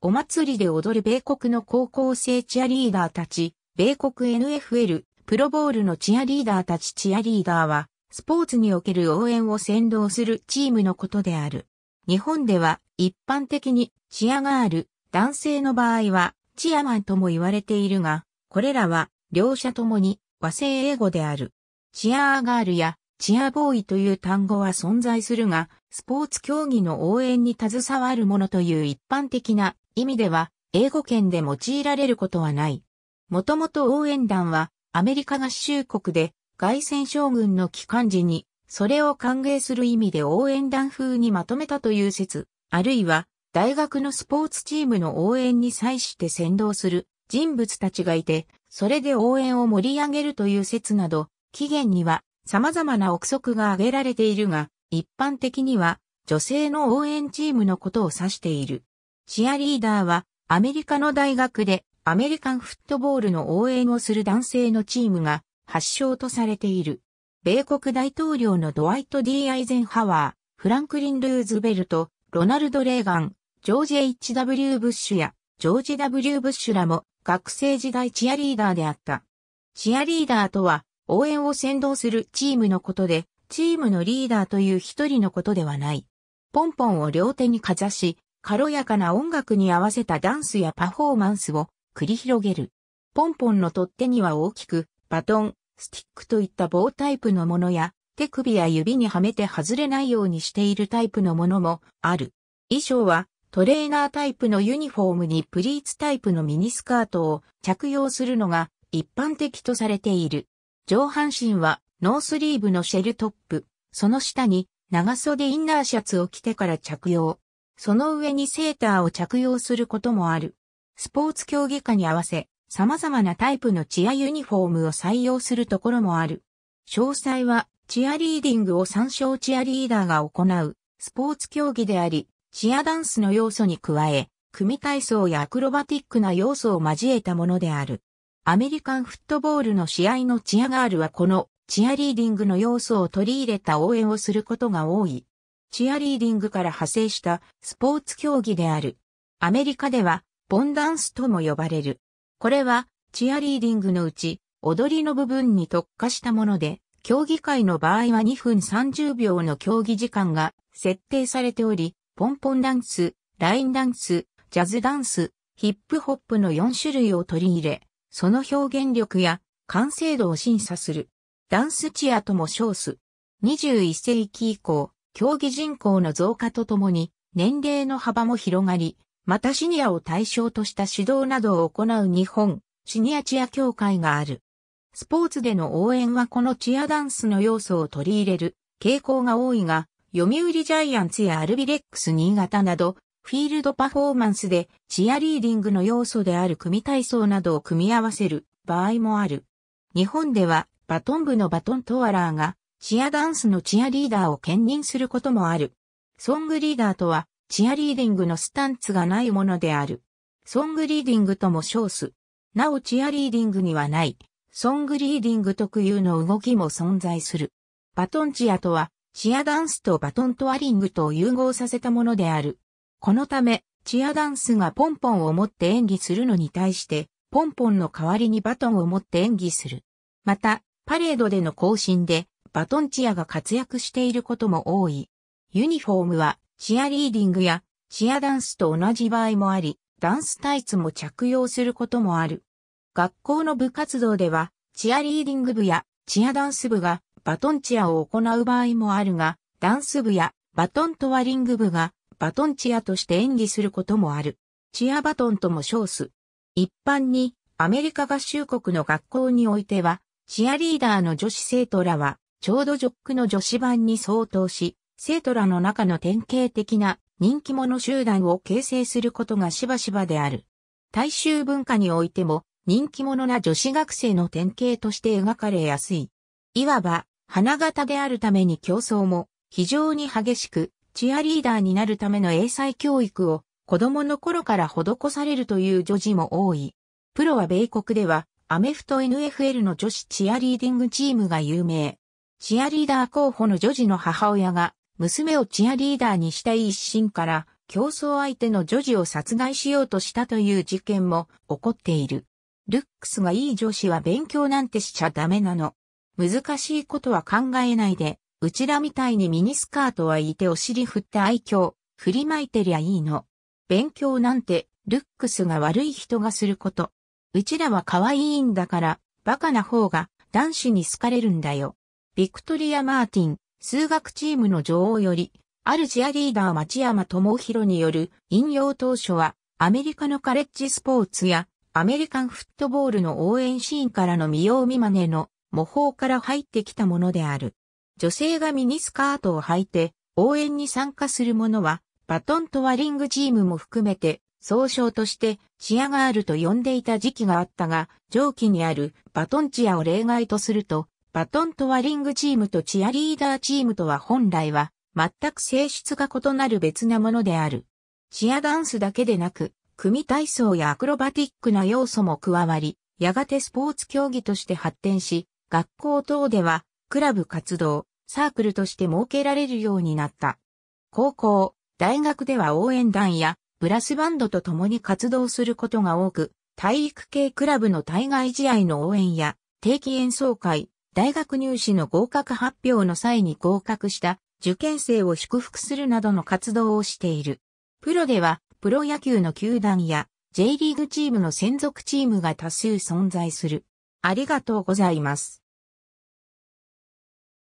お祭りで踊る米国の高校生チアリーダーたち、米国 NFL プロボールのチアリーダーたちチアリーダーは、スポーツにおける応援を先導するチームのことである。日本では一般的にチアガール、男性の場合はチアマンとも言われているが、これらは両者ともに和製英語である。チアーガールやチアボーイという単語は存在するが、スポーツ競技の応援に携わるものという一般的な意味では、英語圏で用いられることはない。もともと応援団は、アメリカ合衆国で、外戦将軍の帰還時に、それを歓迎する意味で応援団風にまとめたという説、あるいは、大学のスポーツチームの応援に際して先導する人物たちがいて、それで応援を盛り上げるという説など、起源には様々な憶測が挙げられているが、一般的には女性の応援チームのことを指している。チアリーダーはアメリカの大学でアメリカンフットボールの応援をする男性のチームが発祥とされている。米国大統領のドワイト・ D・ アイゼンハワー、フランクリン・ルーズベルト、ロナルド・レーガン、ジョージ・ H.W. ブッシュやジョージ・ W・ ブッシュらも学生時代チアリーダーであった。チアリーダーとは応援を先導するチームのことで、チームのリーダーという一人のことではない。ポンポンを両手にかざし、軽やかな音楽に合わせたダンスやパフォーマンスを繰り広げる。ポンポンの取っ手には大きく、バトン、スティックといった棒タイプのものや、手首や指にはめて外れないようにしているタイプのものもある。衣装はトレーナータイプのユニフォームにプリーツタイプのミニスカートを着用するのが一般的とされている。上半身はノースリーブのシェルトップ、その下に長袖インナーシャツを着てから着用。その上にセーターを着用することもある。スポーツ競技化に合わせ、様々なタイプのチアユニフォームを採用するところもある。詳細は、チアリーディングを参照チアリーダーが行う、スポーツ競技であり、チアダンスの要素に加え、組体操やアクロバティックな要素を交えたものである。アメリカンフットボールの試合のチアガールはこのチアリーディングの要素を取り入れた応援をすることが多い。チアリーディングから派生したスポーツ競技である。アメリカでは、ボンダンスとも呼ばれる。これは、チアリーディングのうち、踊りの部分に特化したもので、競技会の場合は2分30秒の競技時間が設定されており、ポンポンダンス、ラインダンス、ジャズダンス、ヒップホップの4種類を取り入れ、その表現力や完成度を審査する。ダンスチアとも称す。21世紀以降、競技人口の増加とともに、年齢の幅も広がり、またシニアを対象とした指導などを行う日本、シニアチア協会がある。スポーツでの応援はこのチアダンスの要素を取り入れる傾向が多いが、読売ジャイアンツやアルビレックス新潟など、フィールドパフォーマンスでチアリーディングの要素である組体操などを組み合わせる場合もある。日本ではバトン部のバトントワラーがチアダンスのチアリーダーを兼任することもある。ソングリーダーとは、チアリーディングのスタンツがないものである。ソングリーディングとも称す。なおチアリーディングにはない、ソングリーディング特有の動きも存在する。バトンチアとは、チアダンスとバトントワリングと融合させたものである。このため、チアダンスがポンポンを持って演技するのに対して、ポンポンの代わりにバトンを持って演技する。また、パレードでの行進で、バトンチアが活躍していることも多い。ユニフォームはチアリーディングやチアダンスと同じ場合もあり、ダンスタイツも着用することもある。学校の部活動では、チアリーディング部やチアダンス部がバトンチアを行う場合もあるが、ダンス部やバトントワリング部がバトンチアとして演技することもある。チアバトンとも称す。一般にアメリカ合衆国の学校においては、チアリーダーの女子生徒らはちょうどジョックの女子版に相当し、生徒らの中の典型的な人気者集団を形成することがしばしばである。大衆文化においても人気者な女子学生の典型として描かれやすい。いわば、花形であるために競争も非常に激しく、チアリーダーになるための英才教育を子供の頃から施されるという女児も多い。プロは米国ではアメフト NFL の女子チアリーディングチームが有名。チアリーダー候補の女児の母親が、娘をチアリーダーにしたい一心から、競争相手の女児を殺害しようとしたという事件も起こっている。ルックスがいい女子は勉強なんてしちゃダメなの。難しいことは考えないで、うちらみたいにミニスカートはいてお尻振って愛嬌、振りまいてりゃいいの。勉強なんて、ルックスが悪い人がすること。うちらは可愛いんだから、バカな方が男子に好かれるんだよ。ビクトリア・マーティン、数学チームの女王より、あるチアリーダー町山智弘による引用当初は、アメリカのカレッジスポーツや、アメリカンフットボールの応援シーンからの見よう見まねの模倣から入ってきたものである。女性がミニスカートを履いて応援に参加する者はバトントワリングチームも含めて総称としてチアガールと呼んでいた時期があったが上記にあるバトンチアを例外とするとバトントワリングチームとチアリーダーチームとは本来は全く性質が異なる別なものである。チアダンスだけでなく、組体操やアクロバティックな要素も加わり、やがてスポーツ競技として発展し、学校等では、クラブ活動、サークルとして設けられるようになった。高校、大学では応援団やブラスバンドと共に活動することが多く、体育系クラブの対外試合の応援や定期演奏会、大学入試の合格発表の際に合格した受験生を祝福するなどの活動をしている。プロでは、プロ野球の球団や J リーグチームの専属チームが多数存在する。ありがとうございます。